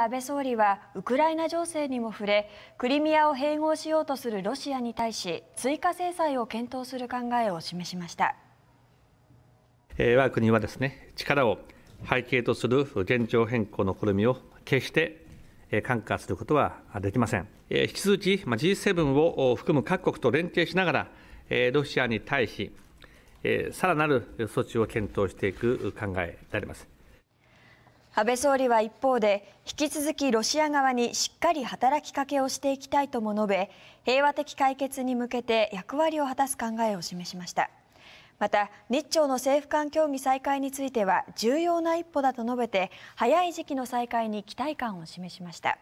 安倍総理はウクライナ情勢にも触れクリミアを併合しようとするロシアに対し追加制裁を検討する考えを示しました我が国はですね力を背景とする現状変更の試みを決して看化することはできません引き続き G7 を含む各国と連携しながらロシアに対しさらなる措置を検討していく考えであります安倍総理は一方で引き続きロシア側にしっかり働きかけをしていきたいとも述べ平和的解決に向けて役割を果たす考えを示しましたまた日朝の政府間協議再開については重要な一歩だと述べて早い時期の再開に期待感を示しました。